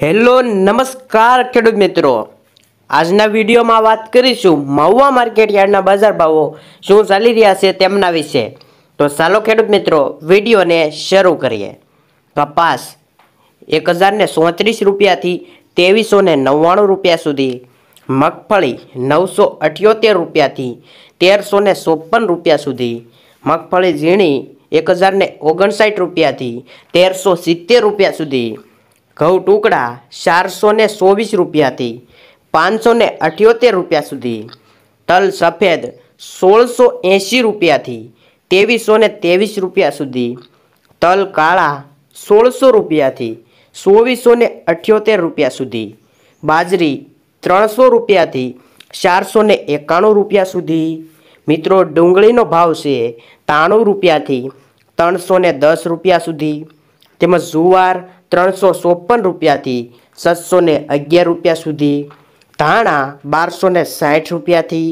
hello નમસ્કાર ખેડૂત મિત્રો આજના વિડીયોમાં વાત કરીશું મહુવા માર્કેટ યાર્ડના બજાર ભાવો શું ચાલી રહ્યા છે તેમના વિશે તો ચાલો ખેડૂત મિત્રો વિડીયોને શરૂ કરીએ કપાસ એક હજારને સોત્રીસ રૂપિયાથી ત્રેવીસો ને નવ્વાણું રૂપિયા સુધી મગફળી નવસો અઠ્યોતેર રૂપિયાથી તેરસો ને ચોપન રૂપિયા સુધી મગફળી ઝીણી એક હજારને ઓગણસાઠ રૂપિયાથી તેરસો સિત્તેર રૂપિયા સુધી ઘઉં ટુકડા ચારસો ને ચોવીસ રૂપિયાથી પાંચસો ને અઠ્યોતેર રૂપિયા સુધી તલ સફેદ સોળસો એંશી રૂપિયાથી ત્રેવીસો ને ત્રેવીસ રૂપિયા સુધી તલ કાળા સોળસો રૂપિયાથી ચોવીસો ને અઠ્યોતેર રૂપિયા સુધી બાજરી ત્રણસો રૂપિયાથી ચારસો ને એકાણું રૂપિયા સુધી મિત્રો ડુંગળીનો ભાવ છે ત્રાણું રૂપિયાથી ત્રણસો ને દસ રૂપિયા સુધી તેમજ જુવાર ત્રણસો ચોપન રૂપિયાથી સાતસો અગિયાર રૂપિયા સુધી ધાણા બારસો ને સાઠ રૂપિયાથી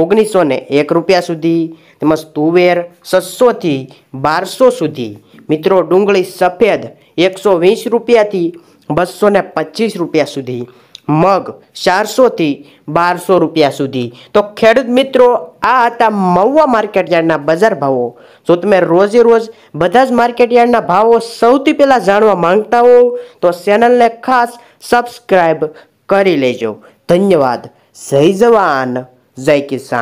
ઓગણીસો એક રૂપિયા સુધી તેમજ તુવેર છસોથી બારસો સુધી મિત્રો ડુંગળી સફેદ એકસો વીસ રૂપિયાથી બસો ને પચીસ રૂપિયા સુધી મગ ચારસોથી બારસો રૂપિયા સુધી તો ખેડૂત મિત્રો આ હતા મહુવા માર્કેટયાર્ડના બજાર ભાવો જો તમે રોજે રોજ બધા જ માર્કેટયાર્ડના ભાવો સૌથી પહેલાં જાણવા માંગતા હો તો ચેનલને ખાસ સબસ્ક્રાઈબ કરી લેજો ધન્યવાદ જય જવાન જય કિસાન